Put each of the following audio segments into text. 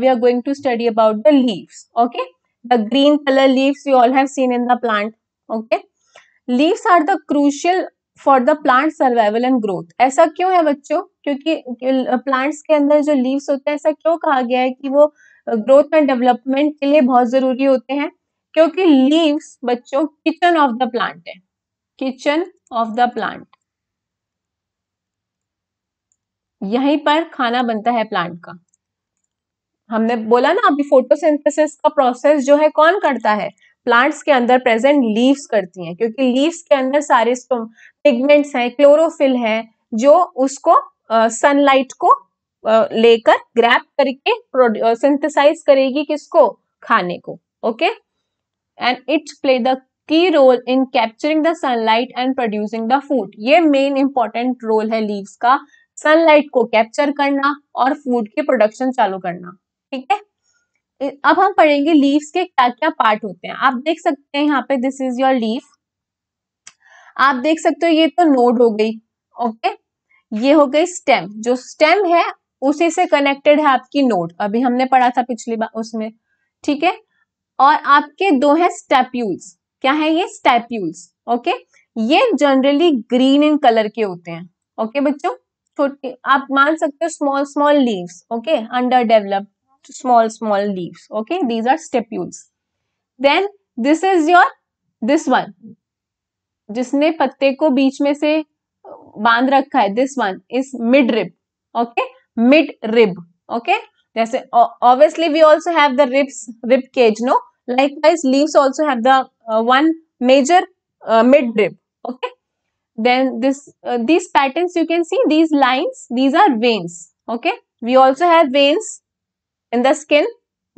we are going to study about the leaves okay the green color leaves you all have seen in the plant okay leaves are the crucial for the plant survival and growth ऐसा क्यों है बच्चों क्योंकि plants के अंदर जो leaves होते हैं ऐसा क्यों कहा गया है कि वो ग्रोथ एंड डेवलपमेंट के लिए बहुत जरूरी होते हैं क्योंकि लीव्स बच्चों किचन ऑफ द प्लांट है किचन ऑफ द प्लांट यहीं पर खाना बनता है प्लांट का हमने बोला ना अभी फोटोसिंथेसिस का प्रोसेस जो है कौन करता है प्लांट्स के अंदर प्रेजेंट लीव्स करती हैं क्योंकि लीव्स के अंदर सारे पिगमेंट्स हैं क्लोरोफिल है जो उसको सनलाइट को लेकर ग्रैप करके सिंथेसाइज करेगी किसको खाने को okay and it play the key role in capturing the sunlight and producing the food ये मेन इंपॉर्टेंट रोल है लीव्स का सनलाइट को कैप्चर करना और फूड की प्रोडक्शन चालू करना ठीक है अब हम पढ़ेंगे लीव्स के क्या क्या पार्ट होते हैं आप देख सकते हैं यहाँ पे दिस इज योर लीव आप देख सकते हो ये तो नोड हो गई ओके ये हो गई स्टेम जो स्टेम है उसी से कनेक्टेड है आपकी नोड अभी हमने पढ़ा था पिछली बार उसमें ठीक है और आपके दो हैं स्टेप्यूल्स क्या है ये स्टेप्यूल्स ओके ये जनरली ग्रीन इन कलर के होते हैं ओके बच्चों छोटे आप मान सकते हो small small leaves okay under developed small small leaves okay these are stipules then this is your this one जिसने पत्ते को बीच में से बांध रखा है this one is midrib okay midrib okay जैसे obviously we also have the ribs rib cage no likewise leaves also have the uh, one major uh, midrib. okay then this uh, these patterns you can see these lines these are veins okay we also have veins in the skin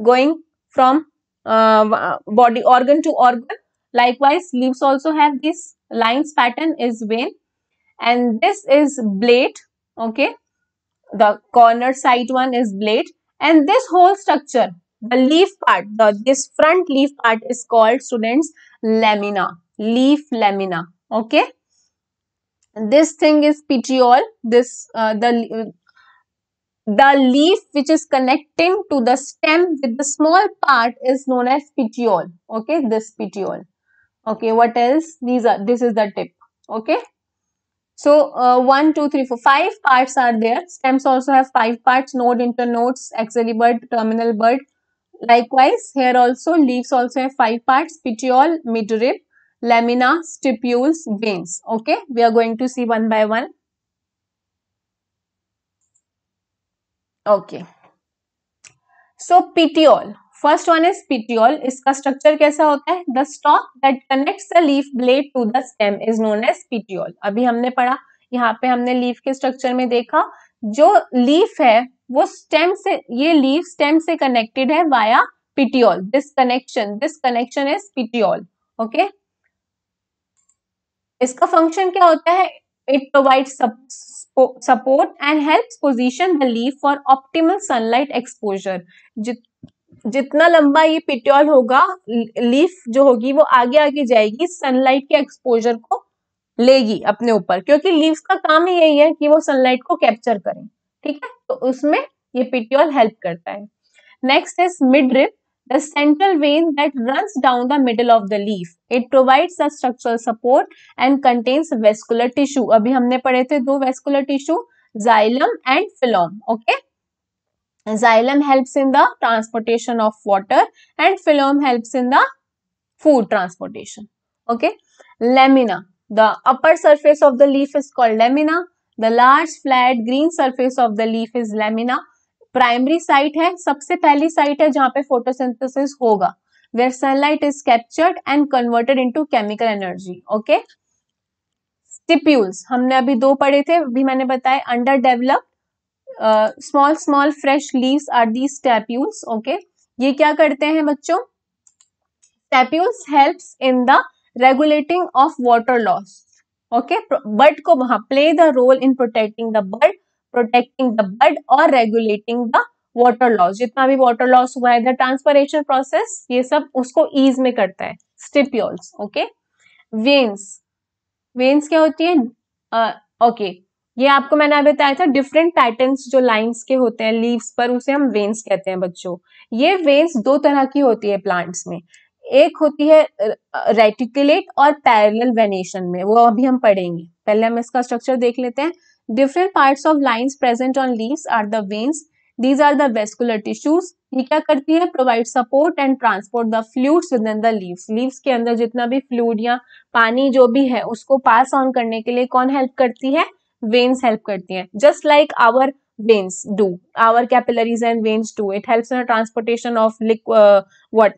going from uh, uh, body organ to organ. Likewise, leaves also have this lines pattern is vein and this is blade. Okay. The corner side one is blade and this whole structure, the leaf part, the, this front leaf part is called students lamina, leaf lamina. Okay. this thing is petiole. This, uh, the the leaf which is connecting to the stem with the small part is known as petiole. Okay, this petiole. Okay, what else? These are, this is the tip. Okay. So, uh, parts are there. Stems also have 5 parts, node, internodes, axillary bud, terminal bud. Likewise, here also leaves also have 5 parts, petiole, midrib, lamina, stipules, veins. Okay, we are going to see one by one. Okay so petiole first one is petiole इसका structure कैसा होता है the stalk that connect the leaf blade to the stem is known as petiole अभी हमने पढ़ा यहाँ पे हमने लीफ के स्ट्रक्चर में देखा जो लीफ है वो स्टेम से ये लीफ स्टेम से कनेक्टेड है via petiole this connection this connection is petiole okay इसका फंक्शन क्या होता है It provides support and helps position the leaf for optimal sunlight exposure. जित, जितना लंबा ये पिट्योल होगा लीफ जो होगी वो आगे आगे जाएगी सनलाइट के एक्सपोजर को लेगी अपने ऊपर क्योंकि लीव्स का काम ही यही है कि वो सनलाइट को कैप्चर करें ठीक है तो उसमें ये पिट्योल हेल्प करता है next is midrib the central vein that runs down the middle of the leaf. It provides a structural support and contains vascular tissue. अभी हमने पढ़े थे दो vascular tissue, xylem and phloem. Okay. Xylem helps in the transportation of water and phloem helps in the food transportation. Okay. Lamina. The upper surface of the leaf is called lamina. The large flat green surface of the leaf is lamina. Primary site है सबसे पहली site है जहां पे photosynthesis होगा where sunlight is captured and converted into chemical energy okay stipules हमने अभी दो पढ़े थे भी मैंने बताया under developed small small fresh leaves are the stipules okay ये क्या करते हैं बच्चों stipules help in the regulating of water loss okay bud को वहां play the role in protecting the bud protecting the blood और रेगुलेटिंग द वॉटर लॉस जितना भी वॉटर लॉस हुआ है ट्रांसपरेशन प्रोसेस ये सब उसको ईज में करता है स्टिप्यूल्स ओके वेन्स वेन्स क्या होती है ओके uh, okay. ये आपको मैंने अभी बताया था डिफरेंट पैटर्न जो लाइन्स के होते हैं लीव्स पर उसे हम वेन्स कहते हैं बच्चों ये वेन्स दो तरह की होती है प्लांट्स में एक होती है रेटिकुलेट और पैरल वेनेशन में वो अभी हम पढ़ेंगे पहले हम इसका स्ट्रक्चर देख लेते हैं different parts of lines present on leaves are the these are the tissues ये क्या करती है provide support and transport the fluids with in the leaves leaves के अंदर जितना भी फ्लूड या पानी जो भी है उसको पास ऑन करने के लिए कौन हेल्प करती है वेन्स हेल्प करती है just like our veins do our capillaries and veins do it help in transportation of like what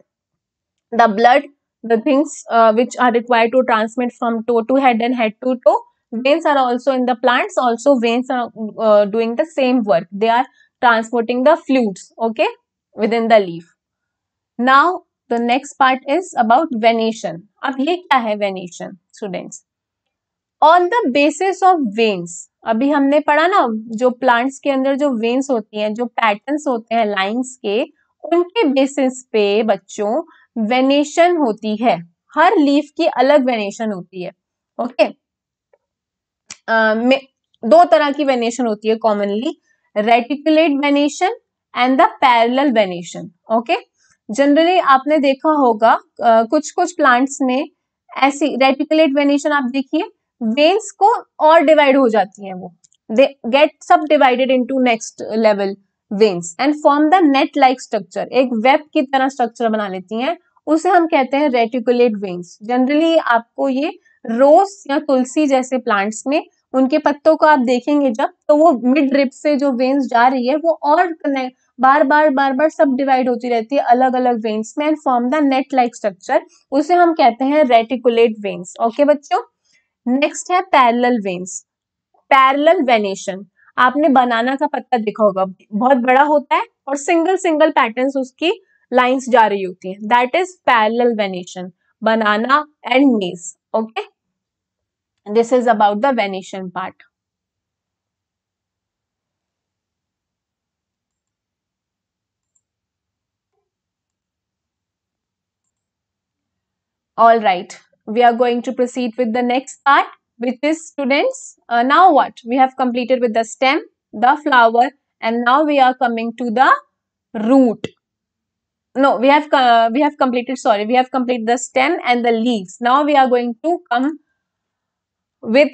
the blood the things which are require to transmit from toe to head and head to toe veins are also in the plants also veins are uh, doing the same work they are transporting the fluids okay within the leaf now the next part is about venation ab ye kya hai venation students on the basis of veins अभी हमने पढ़ा ना जो plants के अंदर जो veins होती हैं जो पैटर्न्स होते हैं लाइंस के उनके बेसिस पे बच्चों वेनेशन होती है हर लीफ की अलग वेनेशन होती है ओके okay? में दो तरह की वेनेशन होती है commonly reticulate venation and the parallel venation okay generally आपने देखा होगा कुछ कुछ प्लांट्स में ऐसी रेटिकुलेट वेनेशन आप देखिए वेन्स को और डिवाइड हो जाती है वो they get subdivided to next level veins and form the net like structure एक वेब की तरह स्ट्रक्चर बना लेती हैं उसे हम कहते हैं रेटिकुलेट वेन्स जनरली आपको ये रोज या तुलसी जैसे प्लांट्स में उनके पत्तों को आप देखेंगे जब तो वो मिड रिप से जो वेन्स जा रही है वो और कनेक्ट बार बार बार बार सब डिवाइड होती रहती है अलग अलग वेन्स में and form the net like structure उसे हम कहते हैं रेटिकुलेट वेन्स ओके बच्चों नेक्स्ट है पैरल वेन्स पैरल वेनेशन आपने बनाना का पत्ता देखा होगा बहुत बड़ा होता है और सिंगल सिंगल पैटर्न उसकी लाइन्स जा रही होती है that is parallel venation banana and maize okay And this is about the venation part. All right, we are going to proceed with the next part, which is students. Uh, now what? We have completed with the stem, the flower, and now we are coming to the root. No, we have uh, we have completed. Sorry, we have completed the stem and the leaves. Now we are going to come with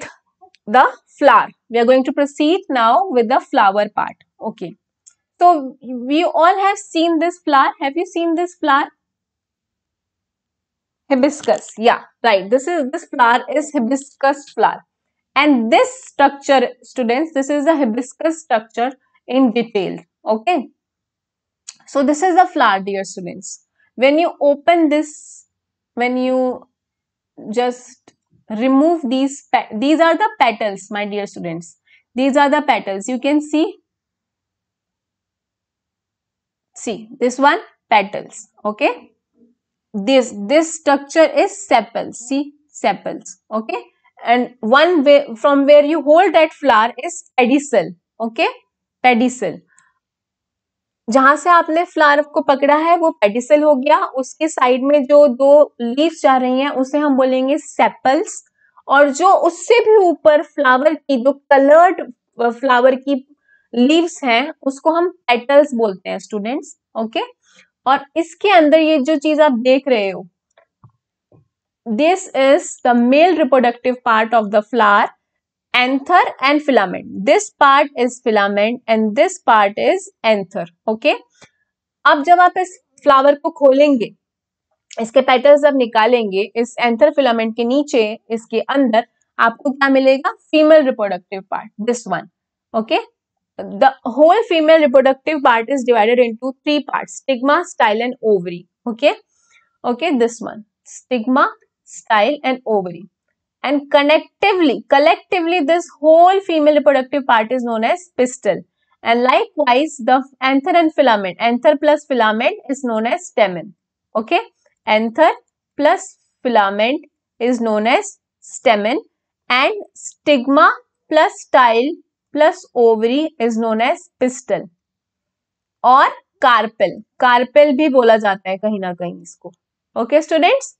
the flower. We are going to proceed now with the flower part. Okay. So we all have seen this flower. Have you seen this flower? Hibiscus. Yeah, right. This is this flower is hibiscus flower. And this structure, students, this is the hibiscus structure in detail. Okay. So this is the flower, dear students. When you open this, when you just remove these these are the petals my dear students these are the petals you can see see this one petals okay this this structure is sepals see sepals okay and one way from where you hold that flower is pedicel okay pedicel जहां से आपने flower को पकड़ा है वो pedicel हो गया उसके साइड में जो दो लीव्स जा रही हैं उसे हम बोलेंगे सेपल्स और जो उससे भी ऊपर फ्लावर की जो कलर्ड फ्लावर की लीव्स हैं उसको हम पेटल्स बोलते हैं स्टूडेंट्स ओके और इसके अंदर ये जो चीज आप देख रहे हो this is the male reproductive part of the flower anther and filament this part is filament and this part is anther okay अब जब आप इस फ्लावर को खोलेंगे इसके पेटल्स जब निकालेंगे इस एंथर फिलामेंट के नीचे इसके अंदर आपको क्या मिलेगा female reproductive part this one okay the whole female reproductive part is divided into three part stigma style and ovary okay okay this one stigma style and ovary and connectively collectively this whole female reproductive part is known as pistil and likewise the anther and filament anther plus filament is known as stamen okay anther plus filament is known as stamen and stigma plus style plus ovary is known as pistil or carpel carpel bhi bola jata hai kahin na kahin isko okay, students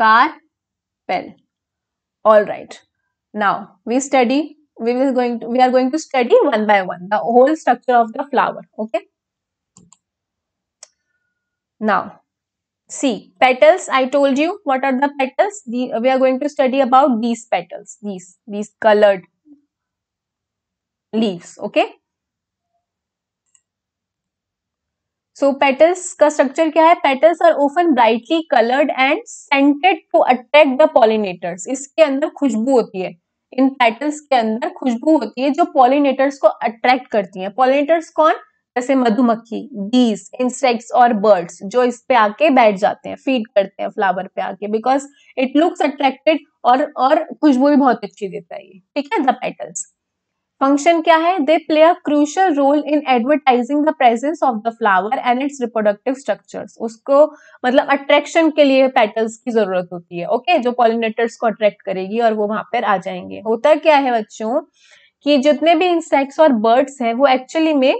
car pen all right now we study we will going to, we are going to study one by one the whole structure of the flower okay now see petals i told you what are the petals the, we are going to study about these petals these these colored leaves okay so petals का structure क्या है petals are often brightly coloured and scented to attract the pollinators इसके अंदर खुशबू होती है इन petals के अंदर खुशबू होती है जो पॉलिनेटर्स को अट्रैक्ट करती है पॉलिनेटर्स कौन जैसे मधुमक्खी बीस इंसेक्ट्स और बर्ड्स जो इस पे आके बैठ जाते हैं फीड करते हैं फ्लावर पे आके बिकॉज इट लुक्स अट्रैक्टेड और और खुशबू भी बहुत अच्छी देता है ये ठीक है द पेटल्स फंक्शन क्या है they play a crucial role in advertising the presence of the flower and its reproductive structures उसको मतलब अट्रैक्शन के लिए पेटल्स की जरूरत होती है ओके okay? जो पॉलिनेटर्स को अट्रैक्ट करेगी और वो वहां पर आ जाएंगे होता क्या है बच्चों कि जितने भी इंसेक्ट्स और बर्ड्स हैं वो एक्चुअली में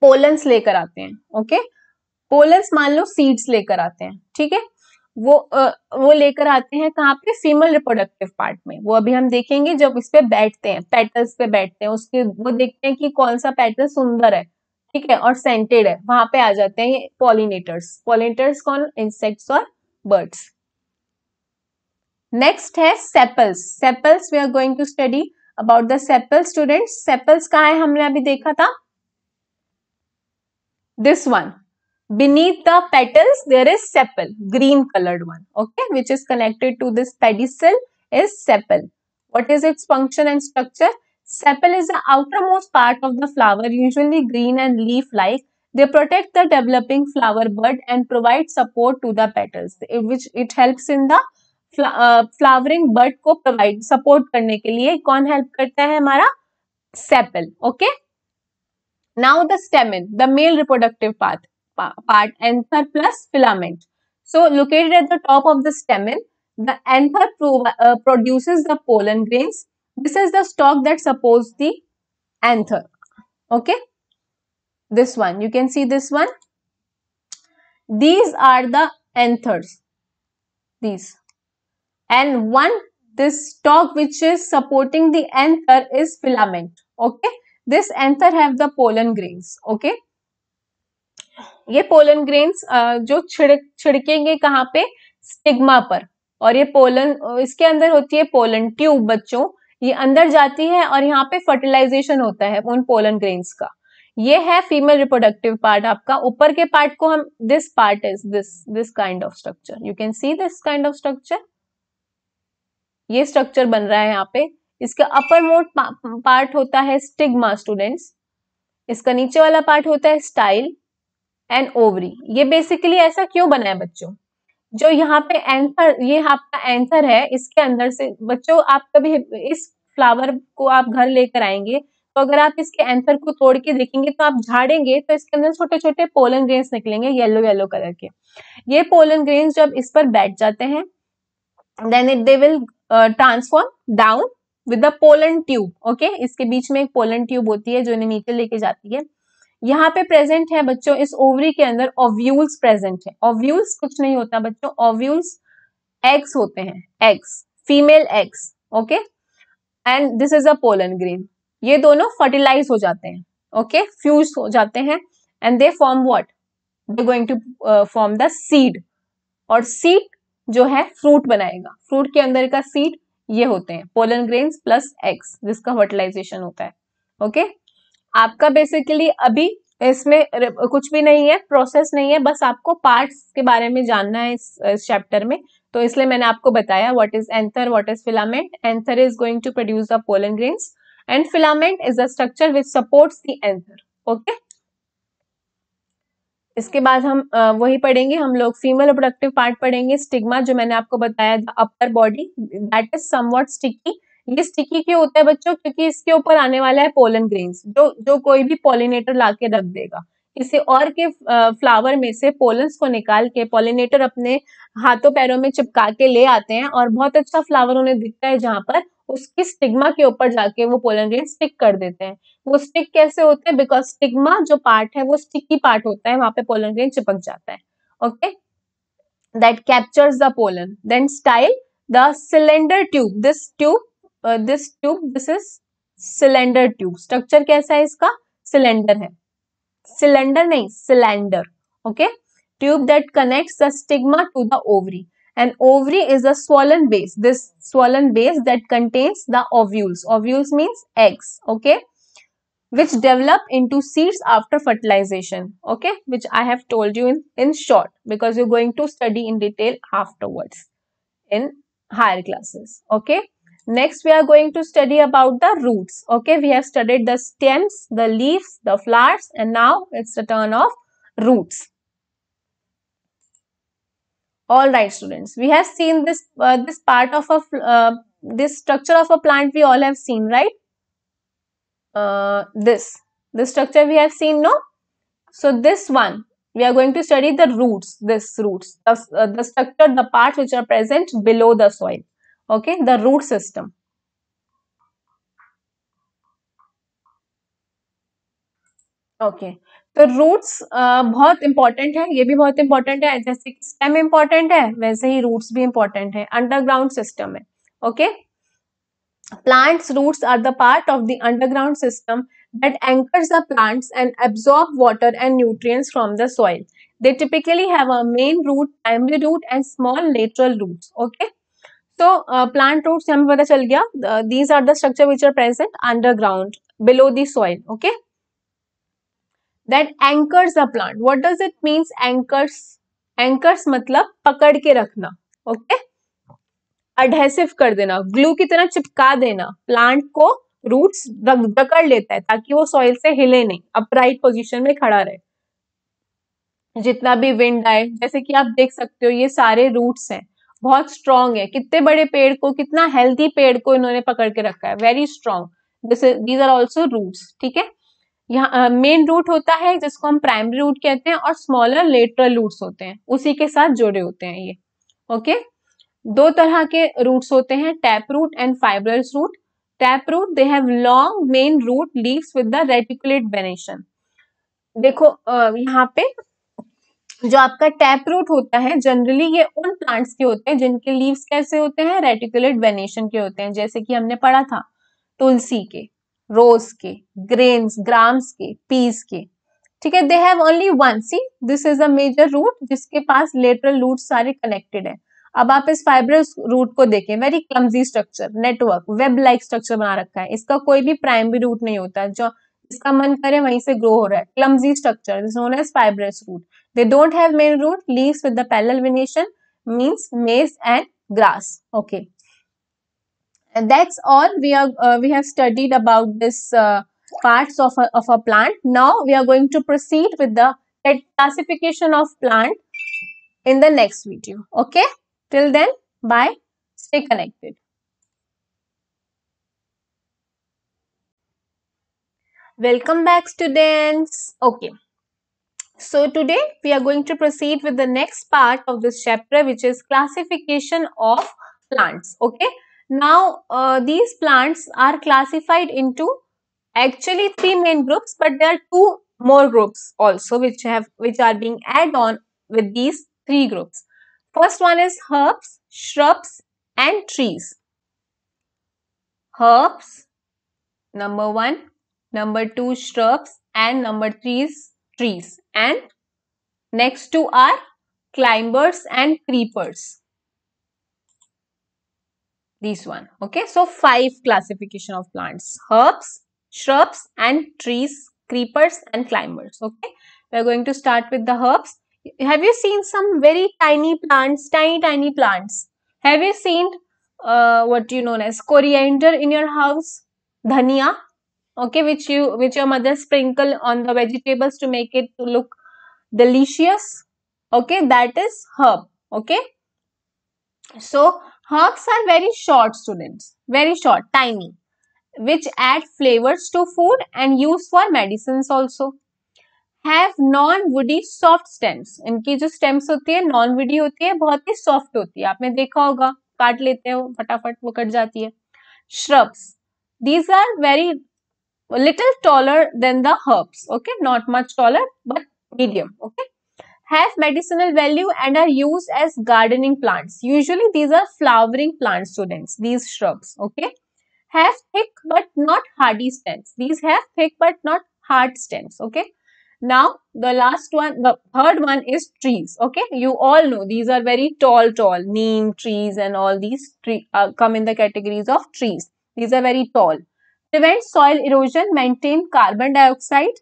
पोलन्स लेकर आते हैं ओके okay? पोलन्स मान लो सीड्स लेकर आते हैं ठीक है वो आ, वो लेकर आते हैं कहाँ पे फीमेल रिप्रोडक्टिव पार्ट में वो अभी हम देखेंगे जब इस पे बैठते हैं पेटल्स पे बैठते हैं उसके वो देखते हैं कि कौन सा पेटल सुंदर है ठीक है और सेंटेड है वहां पे आ जाते हैं पॉलिनेटर्स पॉलिनेटर्स कौन इंसेक्ट्स और बर्ड्स नेक्स्ट है sepals sepals we are going to study about the sepal student sepals कहा है हमने अभी देखा था this one Beneath the petals, there is sepal, green colored one, okay, which is connected to this pedicel is sepal. What is its function and structure? Sepal is the outermost part of the flower, usually green and leaf-like. They protect the developing flower bud and provide support to the petals, which it helps in the uh, flowering bud. को provide support करने के लिए कौन help करता है हमारा sepal. Okay. Now the stamen, the male reproductive path part anther plus filament. So located at the top of the stamen, the anther pro uh, produces the pollen grains. This is the stalk that supports the anther. Okay. This one, you can see this one. These are the anthers. These. And one, this stalk which is supporting the anther is filament. Okay. This anther have the pollen grains. Okay. ये pollen grains जो छिड़क छिड़केंगे कहाँ पे stigma पर और ये pollen इसके अंदर होती है पोलन ट्यूब बच्चों ये अंदर जाती है और यहाँ पे फर्टिलाइजेशन होता है उन पोलन ग्रेन्स का ये है फीमेल रिप्रोडक्टिव पार्ट आपका ऊपर के पार्ट को हम this part is this this kind of structure you can see this kind of structure ये स्ट्रक्चर बन रहा है यहाँ पे इसका अपर मोड पार्ट होता है स्टिग्मा स्टूडेंट्स इसका नीचे वाला पार्ट होता है स्टाइल एंड ओवरी ये बेसिकली ऐसा क्यों बना है बच्चों जो यहाँ पे एंथर ये आपका एंथर है इसके अंदर से बच्चों आप कभी इस फ्लावर को आप घर लेकर आएंगे तो अगर आप इसके एंथर को तोड़ के देखेंगे तो आप झाड़ेंगे तो इसके अंदर छोटे छोटे पोलन ग्रेन्स निकलेंगे येलो येलो कलर के ये पोलन ग्रेन्स जब इस पर बैठ जाते हैं then it they will transform down with the pollen tube okay इसके बीच में एक पोलन ट्यूब होती है जो इन्हें नीचे लेके जाती है यहाँ पे प्रेजेंट है बच्चों इस ओवरी के अंदर ओव्यूल्स प्रेजेंट है ओव्यूल्स कुछ नहीं होता बच्चों ओव्यूल्स एग्स होते हैं eggs female eggs okay and this is a pollen grain ये दोनों फर्टिलाइज हो जाते हैं ओके okay? फ्यूज हो जाते हैं and they form what they going to form the seed और सीड जो है फ्रूट बनाएगा फ्रूट के अंदर का सीड ये होते हैं पोलन ग्रेन्स प्लस एग्स जिसका फर्टिलाइजेशन होता है ओके okay? आपका बेसिकली अभी इसमें कुछ भी नहीं है प्रोसेस नहीं है बस आपको पार्ट्स के बारे में जानना है इस, चैप्टर में तो इसलिए मैंने आपको बताया what is anther what is filament anther is going to produce the pollen grains and filament is a structure which supports the anther okay इसके बाद हम वही पढ़ेंगे हम लोग फीमेल प्रोडक्टिव पार्ट पढ़ेंगे स्टिग्मा जो मैंने आपको बताया upper body that is somewhat sticky ये स्टिकी क्यों होता है बच्चों क्योंकि इसके ऊपर आने वाला है पोलन ग्रेन्स जो जो कोई भी पॉलिनेटर ला के रख देगा किसी और के फ्लावर में से पोलन्स को निकाल के पॉलिनेटर अपने हाथों पैरों में चिपका के ले आते हैं और बहुत अच्छा फ्लावर उन्हें दिखता है जहां पर उसकी स्टिग्मा के ऊपर जाके वो पोलन ग्रेन स्टिक कर देते हैं वो स्टिक कैसे होते हैं बिकॉज स्टिग्मा जो पार्ट है वो स्टिकी पार्ट होता है वहां पे पोलन ग्रेन चिपक जाता है okay that captures the pollen then style the cylinder tube this tube this tube this is cylinder tube structure कैसा है इसका सिलेंडर है सिलेंडर नहीं Okay. Tube that connects the stigma to the ovary. and ovary is a swollen base this swollen base that contains the ovules ovules means eggs okay which develop into seeds after fertilization okay which i have told you in in short because you're going to study in detail afterwards in higher classes okay Next, we are going to study about the roots. Okay, we have studied the stems, the leaves, the flowers and now it's the turn of roots. Alright students, we have seen this, uh, this part of a, uh, this structure of a plant we all have seen, right? Uh, this, the structure we have seen, no? So this one, we are going to study the roots, this roots, the, uh, the structure, the parts which are present below the soil okay the root system okay. तो roots बहुत important है ये भी बहुत important है जैसे stem important है वैसे ही रूट्स भी इंपॉर्टेंट है अंडरग्राउंड सिस्टम है okay plants roots are the part of the underground system that anchors the plants and absorb water and nutrients from the soil. They typically have a main root, primary root and small lateral roots. Okay. तो plant root से हमें पता चल गया these are the structure which are present underground below the soil okay that anchors the plant what does it means anchors anchors मतलब पकड़ के रखना ओके okay? अडहेसिव कर देना ग्लू की तरह चिपका देना प्लांट को रूट्स पकड़ लेता है ताकि वो सॉइल से हिले नहीं अपराइट पोजिशन में खड़ा रहे जितना भी विंड आए जैसे कि आप देख सकते हो ये सारे रूट्स हैं बहुत स्ट्रांग है कितने बड़े पेड़ को कितना हेल्थी पेड़ को इन्होंने पकड़ के रखा है very strong this these are also roots ठीक है यहाँ मेन रूट होता है जिसको हम प्राइमरी रूट कहते हैं और स्मॉलर लेटरल रूट्स होते हैं उसी के साथ जुड़े होते हैं ये ओके दो तरह के रूट्स होते हैं tap root and fibre root tap root they have long main root leaves with the reticulate venation देखो यहाँ पे जो आपका टैप रूट होता है जनरली ये उन प्लांट्स के होते हैं जिनके लीव्स कैसे होते हैं रेटिकुलेट वेनेशन के होते हैं जैसे कि हमने पढ़ा था तुलसी के रोज के ग्रेन्स ग्राम्स के पीस के ठीक है they have only one see this is a major root जिसके पास लेटरल रूट सारे कनेक्टेड है अब आप इस फाइब्रस रूट को देखें very clumsy structure network web like structure बना रखा है इसका कोई भी प्राइमरी रूट नहीं होता जो इसका मन करे वहीं से ग्रो हो रहा है clumsy structure this known as fibrous root They don't have main root. Leaves with the parallel venation means maize and grass. Okay. And that's all we are uh, we have studied about this uh, parts of a, of a plant. Now we are going to proceed with the classification of plant in the next video. Okay. Till then, bye. Stay connected. Welcome back students. Okay. So today we are going to proceed with the next part of this chapter which is classification of plants. Okay. Now uh, these plants are classified into actually three main groups but there are two more groups also which have which are being added on with these three groups. First one is herbs, shrubs and trees. Herbs, number one, number two shrubs and number three trees and next two are climbers and creepers This one okay so five classification of plants herbs shrubs and trees creepers and climbers okay we are going to start with the herbs have you seen some very tiny plants tiny tiny plants have you seen uh, what you know as coriander in your house dhania okay which you which your mother sprinkle on the vegetables to make it to look delicious okay that is herb okay so herbs are very short students very short tiny which add flavors to food and use for medicines also Have non-woody, soft stems. इनकी जो stems होती है non non-woody होती है बहुत ही soft होती है आपने देखा होगा काट लेते हो फटाफट वो कट जाती है Shrubs. These are very a little taller than the herbs okay not much taller but medium okay have medicinal value and are used as gardening plants usually these are flowering plants students these shrubs okay have thick but not hardy stems these have thick but not hard stems okay now the last one the third one is trees okay you all know these are very tall tall neem trees and all these tree uh, come in the categories of trees these are very tall prevent soil erosion maintain carbon dioxide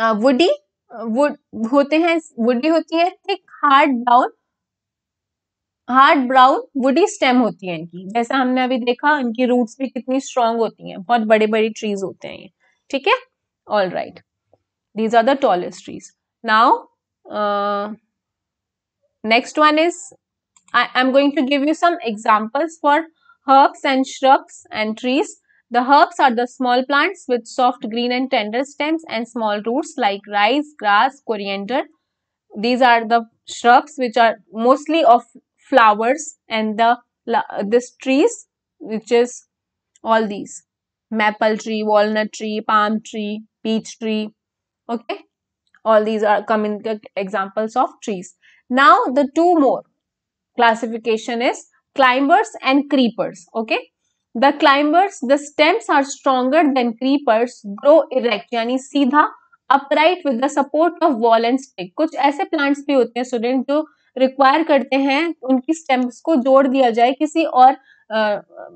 uh, wood uh, होते हैं woody होती है thick hard brown hard brown woody stem होती है इनकी जैसा हमने अभी देखा इनकी रूट्स भी कितनी स्ट्रांग होती हैं बहुत बड़े बड़े ट्रीज होते हैं ये ठीक है all right these are the tallest trees now next one is I am going to give you some examples for herbs and shrubs and trees The herbs are the small plants with soft green and tender stems and small roots like rice, grass, coriander. These are the shrubs which are mostly of flowers and the this trees which is all these maple tree, walnut tree, palm tree, peach tree. Okay, all these are coming examples of trees. Now the two more classification is climbers and creepers. Okay, the climbers the stems are stronger than creepers grow erect यानी सीधा upright with the support of wall and stick कुछ ऐसे plants भी होते हैं student जो require करते हैं उनकी स्टेम्स को जोड़ दिया जाए किसी और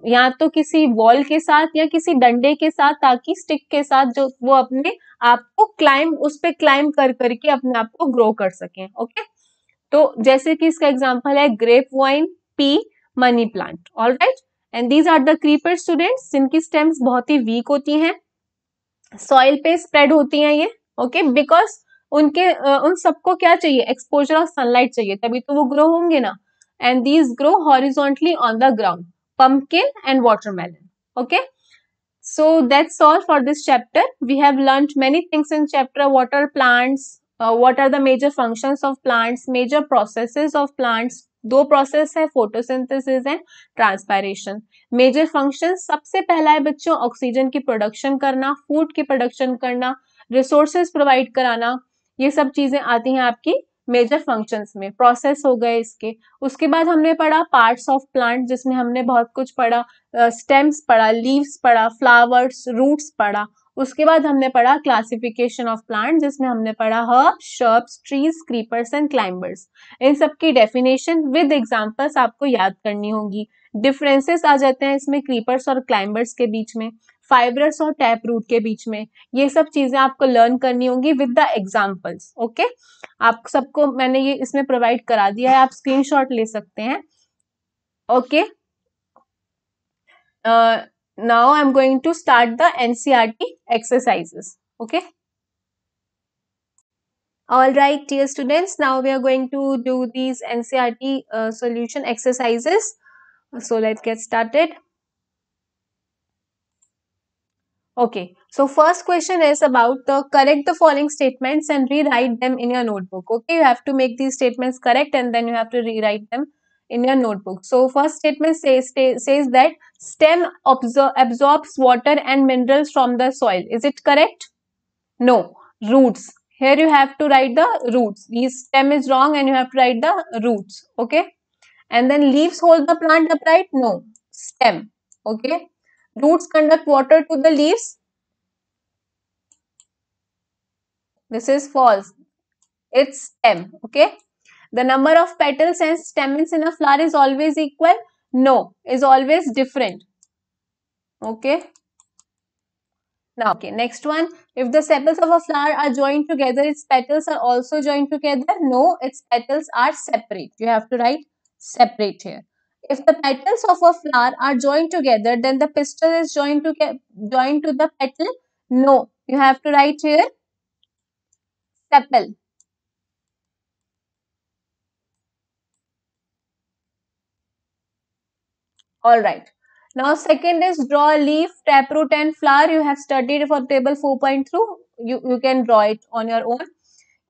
या तो किसी वॉल के साथ या किसी डंडे के साथ ताकि स्टिक के साथ जो वो अपने आप को क्लाइंब उस पर क्लाइम कर करके अपने आप को ग्रो कर सकें ओके तो जैसे कि इसका एग्जाम्पल है grape vine pea money plant all right and these are the creeper student जिनकी स्टेम्स बहुत ही वीक होती हैं सॉइल पे स्प्रेड होती हैं ये ओके okay? बिकॉज उनके uh, उन सबको क्या चाहिए एक्सपोजर ऑफ सनलाइट चाहिए तभी तो वो ग्रो होंगे ना and these grow horizontally on the ground pumpkin and watermelon okay so that's all for this chapter we have learn many things in chapter water plants what are the major function of plants major process of plants दो process है photosynthesis and transpiration major function सबसे पहला है बच्चों oxygen की production करना food की production करना रिसोर्सेस प्रोवाइड कराना ये सब चीजें आती हैं आपकी मेजर फंक्शंस में प्रोसेस हो गए इसके उसके बाद हमने पढ़ा पार्ट्स ऑफ प्लांट जिसमें हमने बहुत कुछ पढ़ा स्टेम्स uh, पढ़ा लीव्स पढ़ा फ्लावर्स रूट्स पढ़ा उसके बाद हमने पढ़ा क्लासिफिकेशन ऑफ प्लांट जिसमें हमने पढ़ा herb shrubs trees creepers and climbers इन सबकी डेफिनेशन विद एग्जाम्पल्स आपको याद करनी होगी डिफरेंसेस आ जाते हैं इसमें क्रीपर्स और क्लाइंबर्स के बीच में फाइबर्स और टैप रूट के बीच में ये सब चीज़ें आपको लर्न करनी होगी विद द एग्जाम्पल्स ओके आप सबको मैंने ये इसमें प्रोवाइड करा दिया है आप स्क्रीन ले सकते हैं okay okay? uh, now I'm going to start the NCRT exercises. Okay. Alright dear students, now we are going to do these NCRT uh, solution exercises. So let's get started. Okay, so first question is about the correct the following statements and rewrite them in your notebook. Okay, you have to make these statements correct and then you have to rewrite them in your notebook. So first statement says, says that stem absor absorbs water and minerals from the soil. Is it correct? No. Roots. Here you have to write the roots. The stem is wrong and you have to write the roots. Okay. And then leaves hold the plant upright? No. Stem. Okay. Roots conduct water to the leaves? This is false. It's stem. Okay the number of petals and stamens in a flower is always equal no is always different okay now okay next one if the sepals of a flower are joined together its petals are also joined together no its petals are separate you have to write separate here if the petals of a flower are joined together then the pistil is joined to joined to the petal no you have to write here sepal All right. Now, second is draw leaf, taproot, and flower. You have studied for table 4.2. You, you can draw it on your own.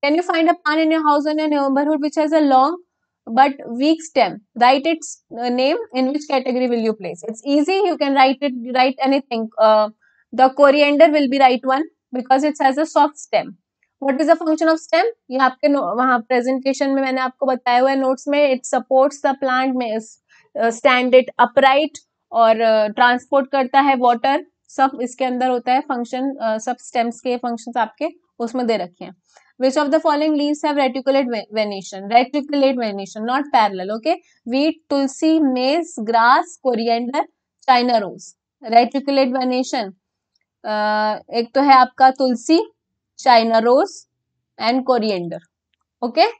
Can you find a plant in your house and your neighborhood which has a long but weak stem? Write its uh, name. In which category will you place? It's easy. You can write it. Write anything. Uh, the coriander will be right one because it has a soft stem. What is the function of stem? You have to वहाँ presentation में मैंने have बताया हुआ है notes में it supports the plant stand it upright और transport uh, करता है वॉटर सब इसके अंदर होता है फंक्शन uh, सब स्टेम्स के फंक्शन आपके उसमें दे रखे हैं which of the following leaves have reticulate venation reticulate venation not parallel okay wheat tulsi maize grass coriander China rose reticulate venation एक तो है आपका tulsi China rose and coriander okay okay?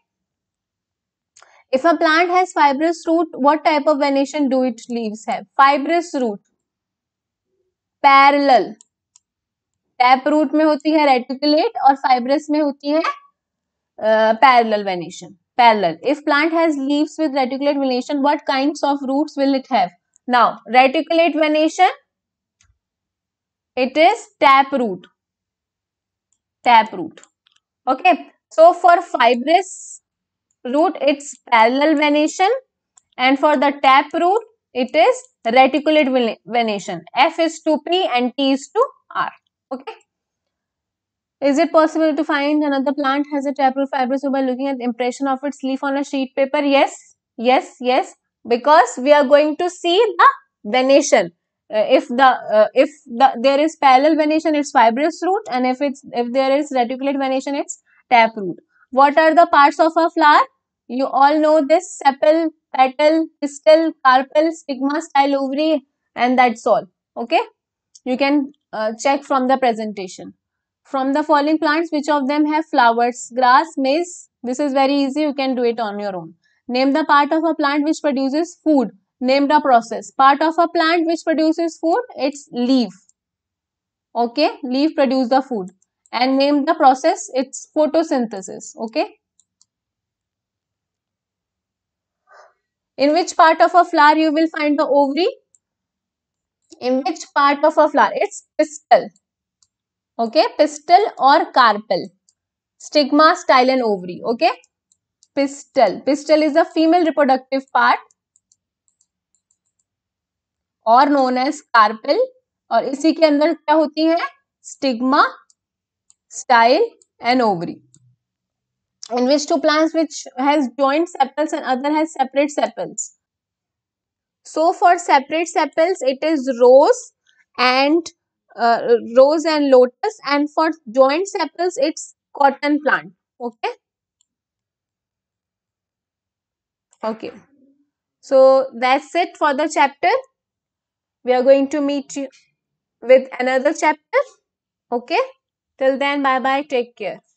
If a plant has fibrous root, what type of venation do its leaves have? Fibrous root. Parallel. Tap root में होती है reticulate और fibrous में होती है parallel venation parallel if plant has leaves with reticulate venation what kinds of roots will it have now reticulate venation it is tap root tap root okay so for fibrous root it's parallel venation and for the tap root it is reticulate venation f is to p and t is to r okay is it possible to find another plant has a taproot fibrous by looking at impression of its leaf on a sheet paper yes yes yes because we are going to see the venation uh, if the uh, if the there is parallel venation it's fibrous root and if it's if there is reticulate venation it's taproot what are the parts of a flower you all know this sepal, petal, pistil, carpel, stigma, style, ovary and that's all. Okay. You can uh, check from the presentation. From the following plants, which of them have flowers? Grass, maize. This is very easy. You can do it on your own. Name the part of a plant which produces food. Name the process. Part of a plant which produces food, its leaf. Okay, leaf produce the food. And name the process, it's photosynthesis. Okay. in which part of a flower you will find the ovary in which part of a flower it's pistil okay pistil or carpel stigma style and ovary okay pistil pistil is a female reproductive part or known as carpel और इसी के अंदर क्या होती है stigma style and ovary in which two plants which has joint sepals and other has separate sepals. So for separate sepals it is rose and uh, rose and lotus and for joint sepals it's cotton plant. Okay. Okay. So that's it for the chapter. We are going to meet you with another chapter. Okay. Till then bye bye. Take care.